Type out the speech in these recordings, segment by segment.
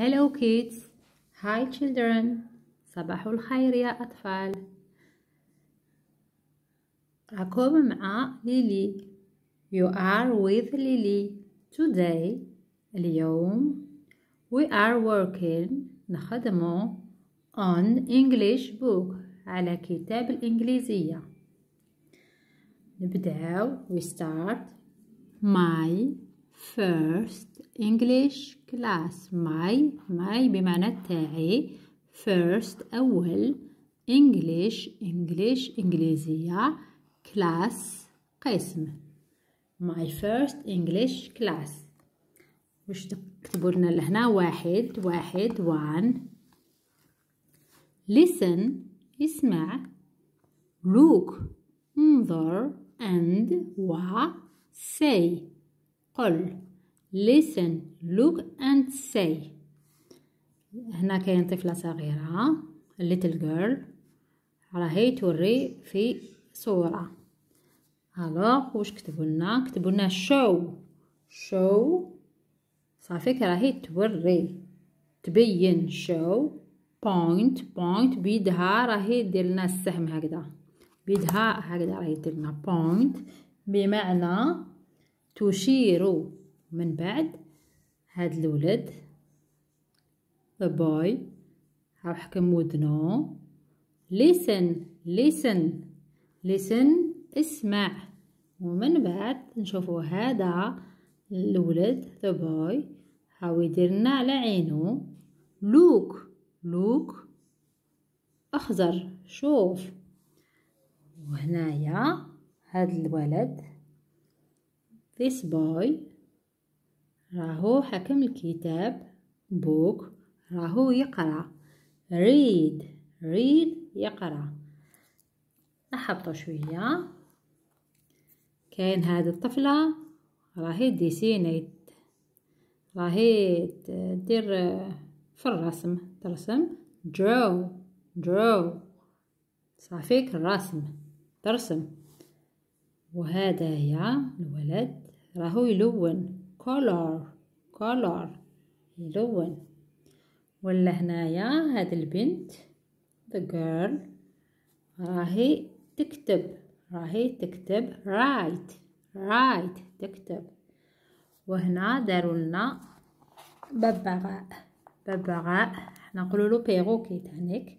Hello kids. Hi children. صباح الخير يا أطفال. راكم مع ليلي. You are with Lily. Today. اليوم. We are working. نخدم on English book. على كتاب الإنجليزية. نبداو. We start. My first English class my my بمعنى تاعي first أول English English إنجليزية class قسم my first English class وش تكتبوا لنا لهنا واحد واحد one listen اسمع look انظر and و say قل listen look and say هنا كاين طفلة صغيرة little girl راهي توري في صورة الوغ واش كتبوا لنا كتبوا لنا show show صافي راهي توري تبين show point point بيدها راهي دير لنا السهم هكذا بيدها هكذا راهي دير لنا point بمعنى تشير من بعد هاد الولد the boy هاو حكم ودنو listen listen listen اسمع ومن بعد نشوفو هذا الولد the boy هاو يديرنا على عينو look look اخضر شوف وهنايا هاد الولد this boy راهو حكم الكتاب book راهو يقرأ read read يقرأ نحبطه شوية كاين هاد الطفلة راهي ديسينيت راهي دير في الرسم ترسم draw draw صافيك الرسم ترسم يا الولد راهو يلون كولور كولور يلون ولا هنايا هاد البنت the girl راهي تكتب راهي تكتب write write تكتب وهنا داروا لنا ببغاء ببغاء نقولوا له بيغوكي تانيك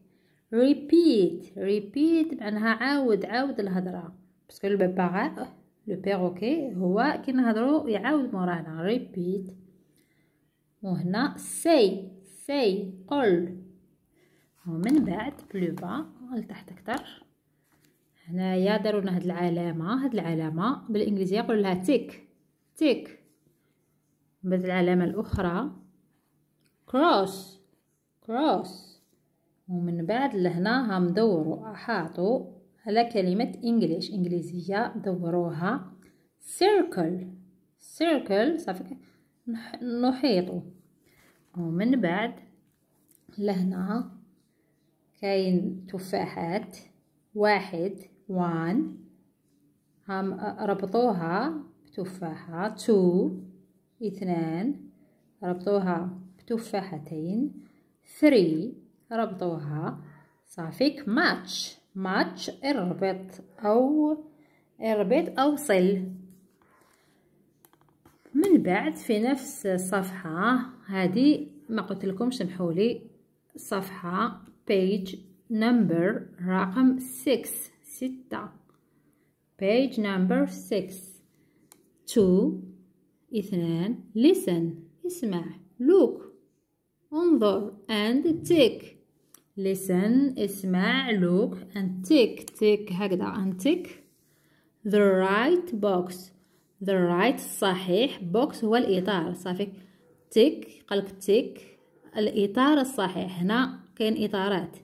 repeat repeat معناها عاود عاود الهضره باسكو الببغاء لو بيروكي هو كي نهضروا يعاود مورانا ريبيت وهنا سي سي قل ومن بعد بلو با لتحت اكثر هنايا داروا لنا هاد العلامه هاد العلامه بالانجليزيه يقول لها تيك تيك بعد العلامه الاخرى كروس كروس ومن بعد لهنا هم دوروا حاطوا على كلمة إنجليش إنجليزية دوروها circle circle صافي نحيطو ومن بعد لهنا كاين تفاحات واحد وان هم ربطوها بتفاحة تو اثنان ربطوها بتفاحتين ثري ربطوها صافيك ماتش ماتش اربط أو اربط أو صل من بعد في نفس الصفحة هذه ما قلت لكم شمحولي صفحة page number رقم 6 ستة page number 6 2 اثنان listen اسمع look انظر and take listen اسمع look and tick tick هكذا and tick the right box the right صحيح box هو الإطار صافي tick قالك tick الإطار الصحيح هنا كاين إطارات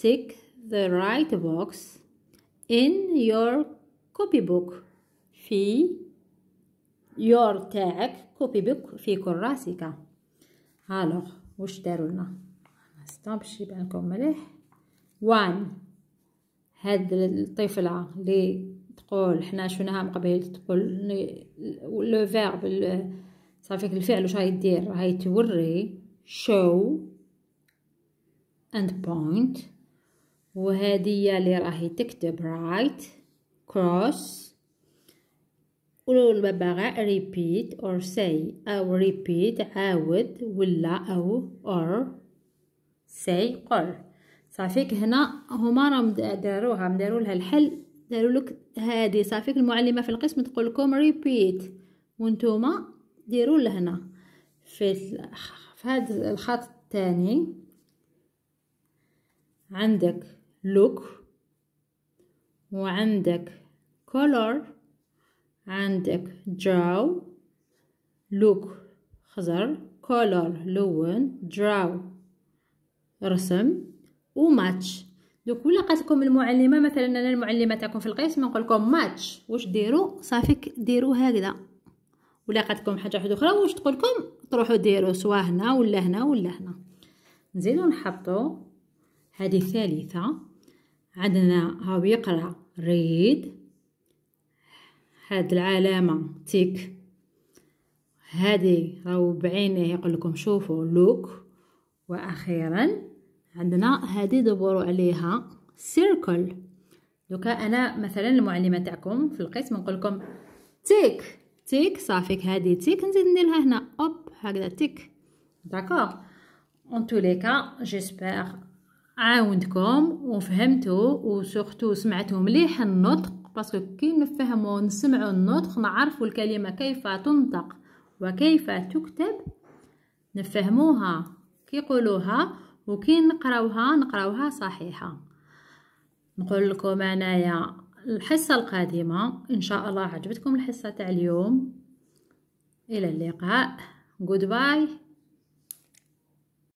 tick the right box in your copy book في your تاعك book في كراسك الوغ واش دارولنا ستوب باش يبان لكم مليح وان هاد الطفلة لي تقول حنا شفناها من قبل تقول لو فيرب صافي الفعل واش راهي دير راهي توري شو اند بوينت وهادي اللي راهي تكتب رايت كروس والببغاء ريبيت اور ساي او ريبيت عاود ولا او اور سيقول صافيك هنا هما راهم داروها داروا لها الحل داروا لك هذه صافيك المعلمه في القسم تقول لكم ريبيت وانتوما ديروا لهنا في هذا الخط الثاني عندك لوك وعندك كولور عندك جراو لوك خضر كولور لون جراو رسم وماتش دوك ولا قالتكم المعلمه مثلا انا المعلمه تاعكم في القسم نقول لكم ماتش واش ديروا صافي ديروا هكذا ولا قالتكم حاجه واحده اخرى واش تقول لكم تروحوا ديروا سوا هنا ولا هنا ولا هنا نزيدو نحطو هذه الثالثه عندنا هاو يقرا ريد هاد العلامه تيك هذه راهو بعينه يقول لكم شوفوا لوك واخيرا عندنا هذه دبروا عليها سيركل دوكا انا مثلا المعلمه تاعكم في القسم نقول لكم تيك تيك صافي هذه تيك نزيد ندير هنا اوب هكذا تيك داكوغ اون تو لي كا جيسبر عاونتكم وفهمتوا وسورتو سمعتو مليح النطق باسكو كي نفهمو نسمعوا النطق نعرفو الكلمه كيف تنطق وكيف تكتب نفهموها كيقولوها وكي نقراوها نقراوها صحيحه نقول لكم انايا الحصه القادمه ان شاء الله عجبتكم الحصه تاع اليوم الى اللقاء باي